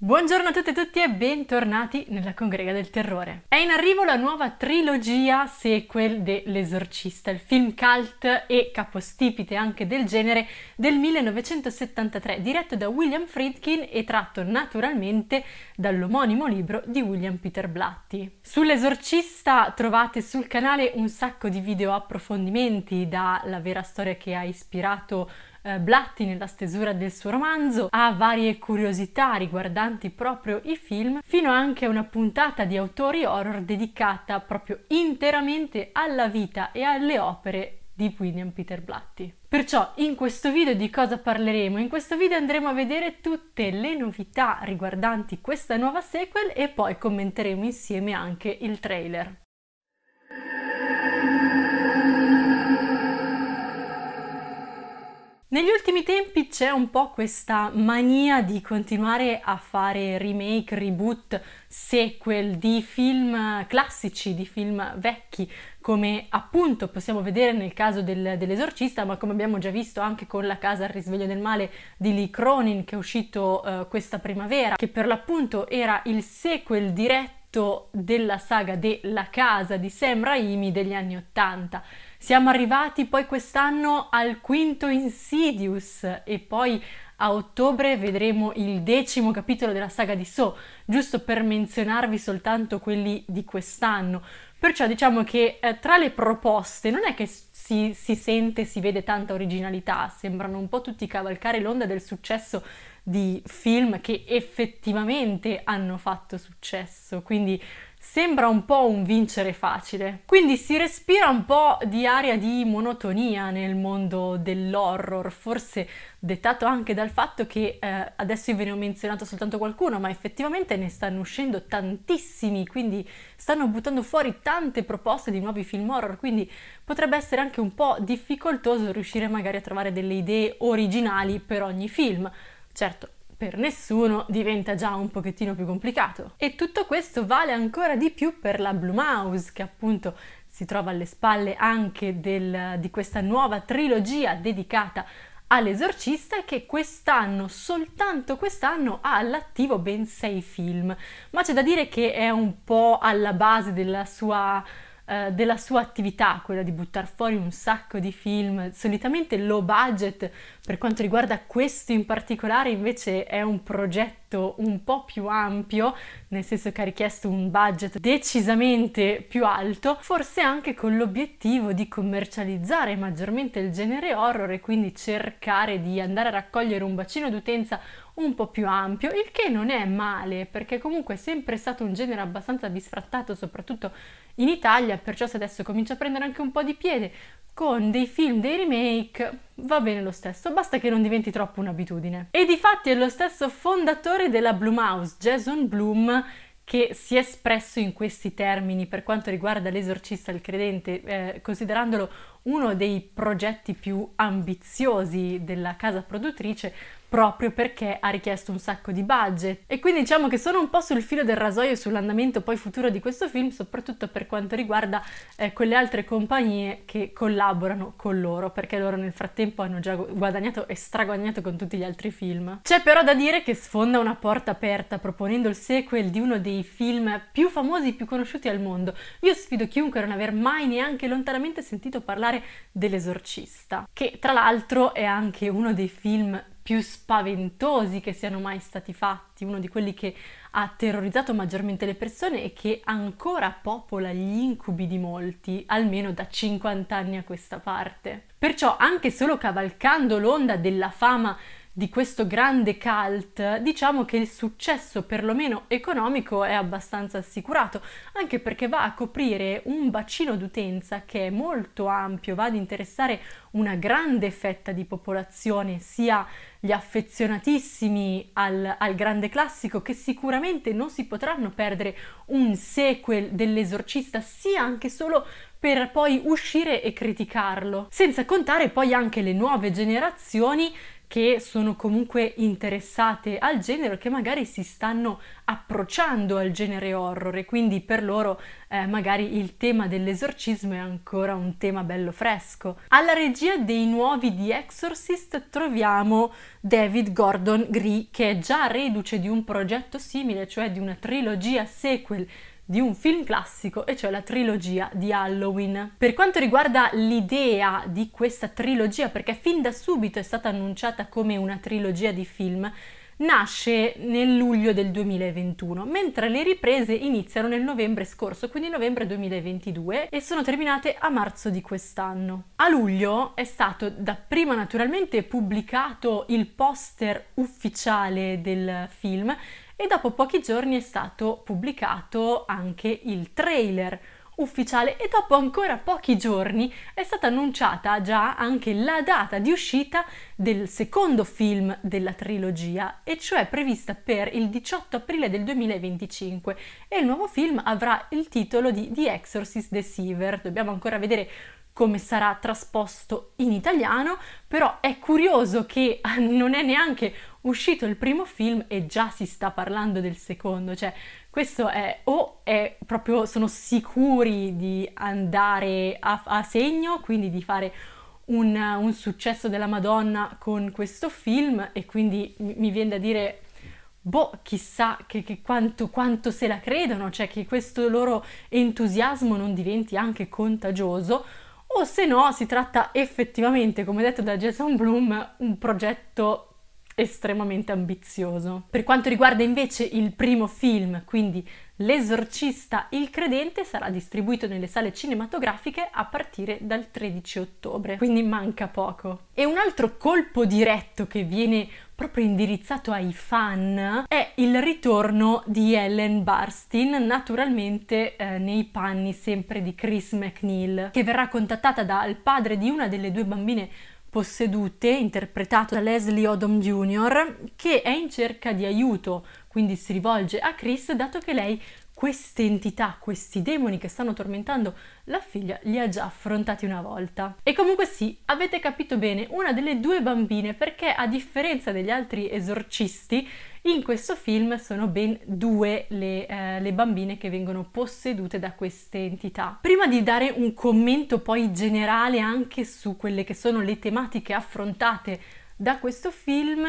Buongiorno a tutte e tutti e bentornati nella Congrega del Terrore. È in arrivo la nuova trilogia sequel dell'Esorcista, il film cult e capostipite anche del genere del 1973, diretto da William Friedkin e tratto naturalmente dall'omonimo libro di William Peter Blatty. Sull'Esorcista trovate sul canale un sacco di video approfondimenti, dalla vera storia che ha ispirato eh, Blatti nella stesura del suo romanzo a varie curiosità riguardanti proprio i film, fino anche a una puntata di autori horror dedicata proprio interamente alla vita e alle opere di William Peter Blatty. Perciò in questo video di cosa parleremo? In questo video andremo a vedere tutte le novità riguardanti questa nuova sequel e poi commenteremo insieme anche il trailer. Negli ultimi tempi c'è un po' questa mania di continuare a fare remake, reboot, sequel di film classici, di film vecchi, come appunto possiamo vedere nel caso del, dell'esorcista, ma come abbiamo già visto anche con La casa al risveglio del male di Lee Cronin che è uscito uh, questa primavera, che per l'appunto era il sequel diretto della saga de La casa di Sam Raimi degli anni Ottanta. Siamo arrivati poi quest'anno al quinto Insidious e poi a ottobre vedremo il decimo capitolo della saga di So, giusto per menzionarvi soltanto quelli di quest'anno. Perciò diciamo che eh, tra le proposte non è che si, si sente, si vede tanta originalità, sembrano un po' tutti cavalcare l'onda del successo di film che effettivamente hanno fatto successo, quindi sembra un po' un vincere facile. Quindi si respira un po' di aria di monotonia nel mondo dell'horror, forse dettato anche dal fatto che eh, adesso ve ne ho menzionato soltanto qualcuno, ma effettivamente ne stanno uscendo tantissimi, quindi stanno buttando fuori tante proposte di nuovi film horror, quindi potrebbe essere anche un po' difficoltoso riuscire magari a trovare delle idee originali per ogni film. Certo, per nessuno diventa già un pochettino più complicato. E tutto questo vale ancora di più per la Blue Mouse, che appunto si trova alle spalle anche del, di questa nuova trilogia dedicata all'esorcista che quest'anno, soltanto quest'anno, ha all'attivo ben sei film, ma c'è da dire che è un po' alla base della sua eh, della sua attività, quella di buttare fuori un sacco di film, solitamente low budget, per quanto riguarda questo in particolare invece è un progetto progetto un po' più ampio, nel senso che ha richiesto un budget decisamente più alto, forse anche con l'obiettivo di commercializzare maggiormente il genere horror e quindi cercare di andare a raccogliere un bacino d'utenza un po' più ampio, il che non è male perché comunque è sempre stato un genere abbastanza bisfrattato, soprattutto in Italia, perciò se adesso comincia a prendere anche un po' di piede, con dei film, dei remake, va bene lo stesso, basta che non diventi troppo un'abitudine. E di fatti è lo stesso fondatore della Blumhouse, Jason Bloom, che si è espresso in questi termini per quanto riguarda l'esorcista il credente, eh, considerandolo uno dei progetti più ambiziosi della casa produttrice, proprio perché ha richiesto un sacco di budget. E quindi diciamo che sono un po' sul filo del rasoio sull'andamento poi futuro di questo film, soprattutto per quanto riguarda eh, quelle altre compagnie che collaborano con loro, perché loro nel frattempo hanno già guadagnato e straguadagnato con tutti gli altri film. C'è però da dire che sfonda una porta aperta proponendo il sequel di uno dei film più famosi, e più conosciuti al mondo. Io sfido chiunque a non aver mai neanche lontanamente sentito parlare dell'esorcista, che tra l'altro è anche uno dei film più spaventosi che siano mai stati fatti, uno di quelli che ha terrorizzato maggiormente le persone e che ancora popola gli incubi di molti, almeno da 50 anni a questa parte. Perciò anche solo cavalcando l'onda della fama di questo grande cult, diciamo che il successo perlomeno economico è abbastanza assicurato, anche perché va a coprire un bacino d'utenza che è molto ampio, va ad interessare una grande fetta di popolazione, sia gli affezionatissimi al, al, grande classico che sicuramente non si potranno perdere un sequel dell'esorcista sia anche solo per poi uscire e criticarlo, senza contare poi anche le nuove generazioni che sono comunque interessate al genere, che magari si stanno approcciando al genere horror e quindi per loro eh, magari il tema dell'esorcismo è ancora un tema bello fresco. Alla regia dei nuovi The Exorcist troviamo David Gordon Gree che è già reduce di un progetto simile, cioè di una trilogia sequel di un film classico, e cioè la trilogia di Halloween. Per quanto riguarda l'idea di questa trilogia, perché fin da subito è stata annunciata come una trilogia di film, nasce nel luglio del 2021, mentre le riprese iniziano nel novembre scorso, quindi novembre 2022, e sono terminate a marzo di quest'anno. A luglio è stato dapprima naturalmente pubblicato il poster ufficiale del film, e dopo pochi giorni è stato pubblicato anche il trailer ufficiale e dopo ancora pochi giorni è stata annunciata già anche la data di uscita del secondo film della trilogia, e cioè prevista per il 18 aprile del 2025 e il nuovo film avrà il titolo di The Exorcist Deceiver. Dobbiamo ancora vedere come sarà trasposto in italiano, però è curioso che non è neanche uscito il primo film e già si sta parlando del secondo, cioè questo è o è proprio sono sicuri di andare a, a segno, quindi di fare un, un, successo della Madonna con questo film e quindi mi, viene da dire boh, chissà che, che quanto, quanto, se la credono, cioè che questo loro entusiasmo non diventi anche contagioso o se no si tratta effettivamente, come detto da Jason Bloom, un progetto estremamente ambizioso. Per quanto riguarda invece il primo film, quindi L'esorcista il credente sarà distribuito nelle sale cinematografiche a partire dal 13 ottobre, quindi manca poco. E un altro colpo diretto che viene proprio indirizzato ai fan è il ritorno di Ellen Barstein, naturalmente eh, nei panni sempre di Chris McNeil, che verrà contattata dal padre di una delle due bambine possedute, interpretato da Leslie Odom Jr., che è in cerca di aiuto, quindi si rivolge a Chris dato che lei queste entità, questi demoni che stanno tormentando la figlia, li ha già affrontati una volta. E comunque sì, avete capito bene, una delle due bambine, perché a differenza degli altri esorcisti, in questo film sono ben due le, eh, le, bambine che vengono possedute da queste entità. Prima di dare un commento poi generale anche su quelle che sono le tematiche affrontate da questo film,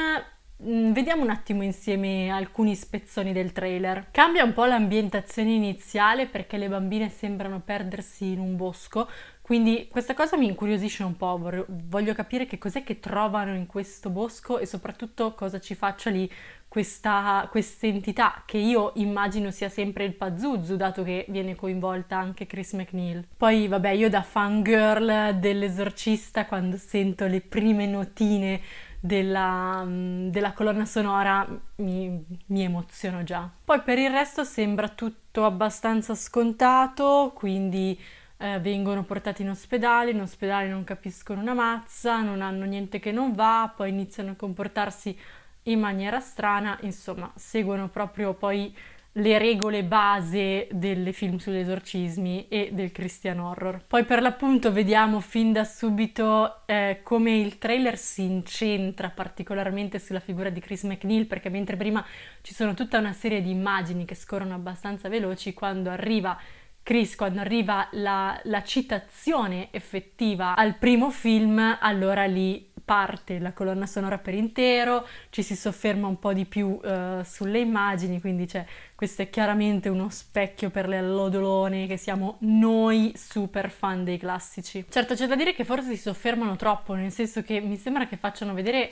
Mm, vediamo un attimo insieme alcuni spezzoni del trailer. Cambia un po' l'ambientazione iniziale perché le bambine sembrano perdersi in un bosco, quindi questa cosa mi incuriosisce un po', voglio capire che cos'è che trovano in questo bosco e soprattutto cosa ci faccia lì questa entità che io immagino sia sempre il Pazuzu dato che viene coinvolta anche Chris McNeil. Poi vabbè io da fangirl dell'esorcista quando sento le prime notine della, mm, della colonna sonora mi, mi emoziono già. Poi per il resto sembra tutto abbastanza scontato, quindi eh, vengono portati in ospedale, in ospedale non capiscono una mazza, non hanno niente che non va, poi iniziano a comportarsi in maniera strana, insomma, seguono proprio poi le regole base delle film sugli esorcismi e del Christian Horror. Poi per l'appunto vediamo fin da subito eh, come il trailer si incentra particolarmente sulla figura di Chris McNeil perché mentre prima ci sono tutta una serie di immagini che scorrono abbastanza veloci quando arriva Chris, quando arriva la, la citazione effettiva al primo film, allora lì parte la colonna sonora per intero, ci si sofferma un po' di più eh, sulle immagini, quindi c'è, questo è chiaramente uno specchio per le l'odolone che siamo noi super fan dei classici. Certo c'è da dire che forse si soffermano troppo, nel senso che mi sembra che facciano vedere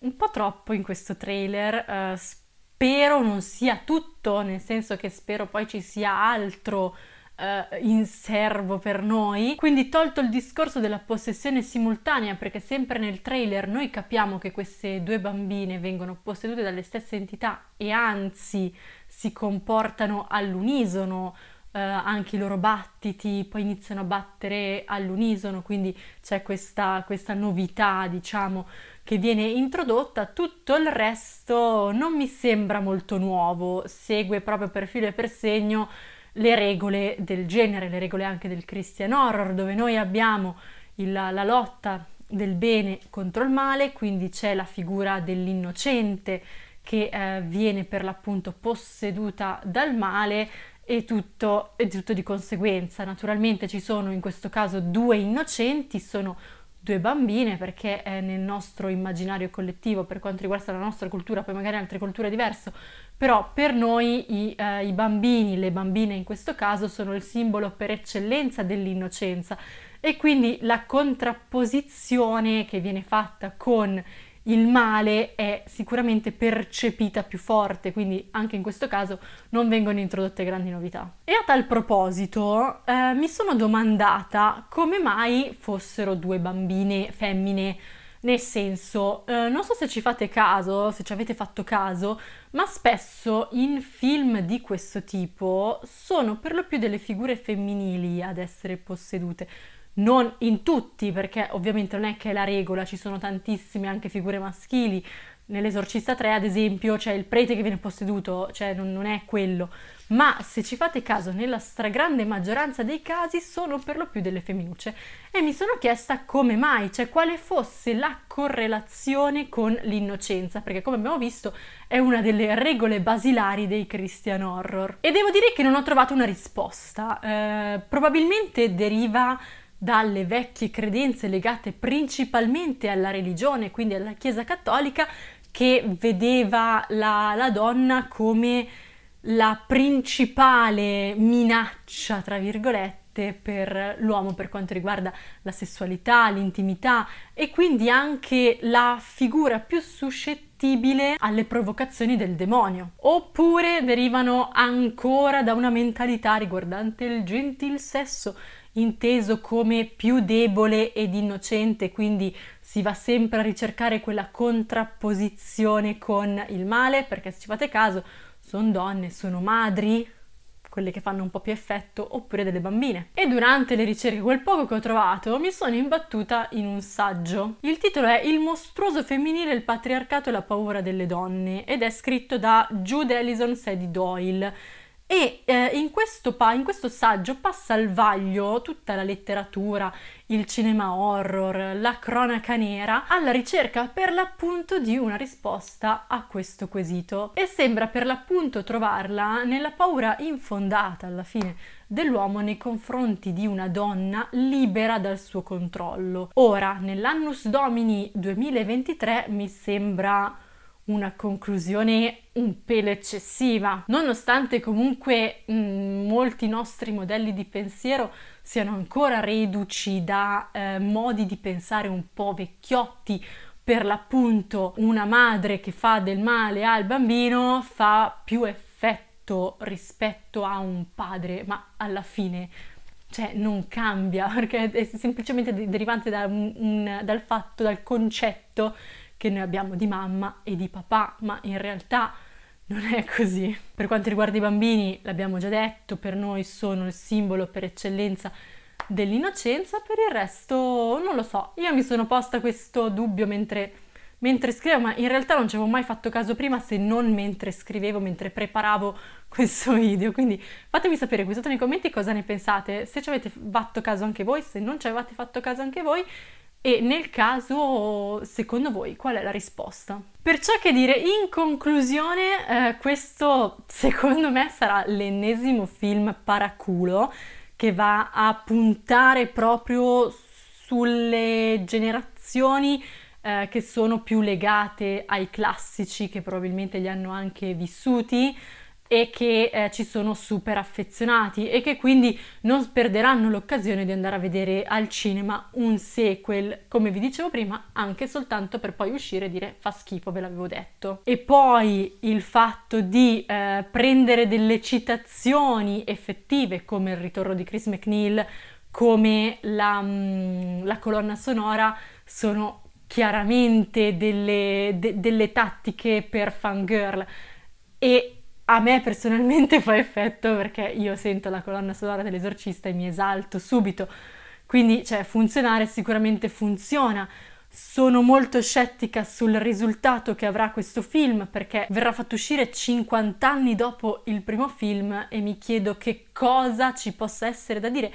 un po' troppo in questo trailer, eh, spero non sia tutto, nel senso che spero poi ci sia altro eh, in serbo per noi. Quindi tolto il discorso della possessione simultanea, perché sempre nel trailer noi capiamo che queste due bambine vengono possedute dalle stesse entità e anzi si comportano all'unisono. Eh, anche i loro battiti poi iniziano a battere all'unisono, quindi c'è questa, questa novità, diciamo, che viene introdotta, tutto il resto non mi sembra molto nuovo, segue proprio per filo e per segno le regole del genere, le regole anche del Christian Horror, dove noi abbiamo il, la lotta del bene contro il male, quindi c'è la figura dell'innocente che eh, viene per l'appunto posseduta dal male e tutto, e tutto di conseguenza. Naturalmente ci sono in questo caso due innocenti, sono due bambine perché eh, nel nostro immaginario collettivo, per quanto riguarda la nostra cultura, poi magari in altre culture diverse, però per noi i, eh, i bambini, le bambine in questo caso, sono il simbolo per eccellenza dell'innocenza e quindi la contrapposizione che viene fatta con il male è sicuramente percepita più forte, quindi anche in questo caso non vengono introdotte grandi novità. E a tal proposito eh, mi sono domandata come mai fossero due bambine femmine nel senso, eh, non so se ci fate caso, se ci avete fatto caso, ma spesso in film di questo tipo sono per lo più delle figure femminili ad essere possedute non in tutti, perché ovviamente non è che è la regola, ci sono tantissime anche figure maschili. Nell'Esorcista 3, ad esempio, c'è il prete che viene posseduto, cioè non, non è quello. Ma se ci fate caso, nella stragrande maggioranza dei casi sono per lo più delle femminucce. E mi sono chiesta come mai, cioè quale fosse la correlazione con l'innocenza, perché come abbiamo visto è una delle regole basilari dei Christian horror. E devo dire che non ho trovato una risposta. Eh, probabilmente deriva dalle vecchie credenze legate principalmente alla religione, quindi alla Chiesa cattolica, che vedeva la, la donna come la principale minaccia, tra virgolette, per l'uomo per quanto riguarda la sessualità, l'intimità e quindi anche la figura più suscettibile alle provocazioni del demonio. Oppure derivano ancora da una mentalità riguardante il gentil sesso inteso come più debole ed innocente, quindi si va sempre a ricercare quella contrapposizione con il male, perché se ci fate caso, sono donne, sono madri, quelle che fanno un po' più effetto, oppure delle bambine. E durante le ricerche, quel poco che ho trovato, mi sono imbattuta in un saggio. Il titolo è Il mostruoso femminile, il patriarcato e la paura delle donne ed è scritto da Jude Ellison Sadie Doyle e eh, in, questo pa- in, questo saggio passa al vaglio tutta la letteratura, il cinema horror, la cronaca nera, alla ricerca per l'appunto di una risposta a questo quesito. E sembra per l'appunto trovarla nella paura infondata alla fine dell'uomo nei confronti di una donna libera dal suo controllo. Ora, nell'Annus Domini 2023 mi sembra una conclusione un pelo eccessiva, nonostante comunque mh, mm, molti nostri modelli di pensiero siano ancora reduci da eh, modi di pensare un po' vecchiotti. Per l'appunto, una madre che fa del male al bambino fa più effetto rispetto a un padre, ma alla fine cioè non cambia perché è semplicemente derivante da un, un, dal fatto, dal concetto che noi abbiamo di mamma e di papà, ma in realtà non è così. Per quanto riguarda i bambini, l'abbiamo già detto, per noi sono il simbolo per eccellenza dell'innocenza, per il resto non lo so. Io mi sono posta questo dubbio mentre, mentre scrivevo, ma in realtà non ci avevo mai fatto caso prima se non mentre scrivevo, mentre preparavo questo video. Quindi fatemi sapere qui sotto nei commenti cosa ne pensate, se ci avete fatto caso anche voi, se non ci avevate fatto caso anche voi. E nel caso, secondo voi, qual è la risposta? Perciò che dire, in conclusione, eh, questo secondo me sarà l'ennesimo film paraculo che va a puntare proprio sulle generazioni eh, che sono più legate ai classici che probabilmente li hanno anche vissuti e che eh, ci sono super affezionati e che quindi non perderanno l'occasione di andare a vedere al cinema un sequel, come vi dicevo prima, anche soltanto per poi uscire e dire fa schifo, ve l'avevo detto. E poi il fatto di eh, prendere delle citazioni effettive come il ritorno di Chris McNeil, come la, mh, mm, la colonna sonora, sono chiaramente delle, de, delle tattiche per fangirl e a me personalmente fa effetto perché io sento la colonna sonora dell'esorcista e mi esalto subito. Quindi, cioè, funzionare sicuramente funziona. Sono molto scettica sul risultato che avrà questo film perché verrà fatto uscire 50 anni dopo il primo film e mi chiedo che cosa ci possa essere da dire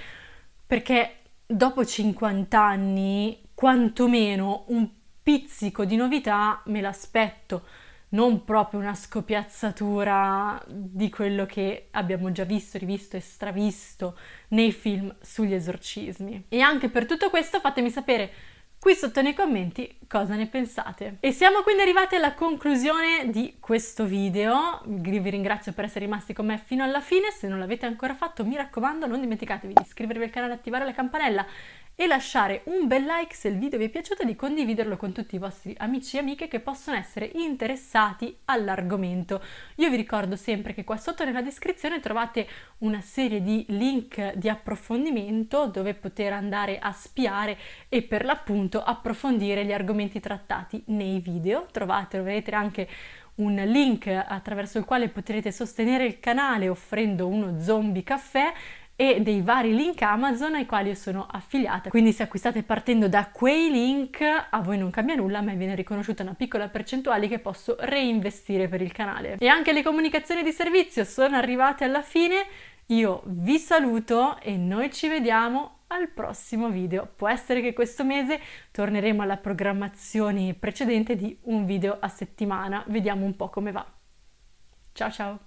perché dopo 50 anni quantomeno un pizzico di novità me l'aspetto non proprio una scopiazzatura di quello che abbiamo già visto, rivisto e stravisto nei film sugli esorcismi. E anche per tutto questo fatemi sapere qui sotto nei commenti cosa ne pensate. E siamo quindi arrivati alla conclusione di questo video. Vi ringrazio per essere rimasti con me fino alla fine. Se non l'avete ancora fatto, mi raccomando, non dimenticatevi di iscrivervi al canale, attivare la campanella e lasciare un bel like se il video vi è piaciuto e di condividerlo con tutti i vostri amici e amiche che possono essere interessati all'argomento. Io vi ricordo sempre che qua sotto nella descrizione trovate una serie di link di approfondimento dove poter andare a spiare e per l'appunto approfondire gli argomenti argomenti trattati nei video. Trovate, troverete anche un link attraverso il quale potrete sostenere il canale offrendo uno zombie caffè e dei vari link Amazon ai quali io sono affiliata. Quindi se acquistate partendo da quei link a voi non cambia nulla, ma viene riconosciuta una piccola percentuale che posso reinvestire per il canale. E anche le comunicazioni di servizio sono arrivate alla fine. Io vi saluto e noi ci vediamo al prossimo video. Può essere che questo mese torneremo alla programmazione precedente di un video a settimana, vediamo un po' come va. Ciao ciao!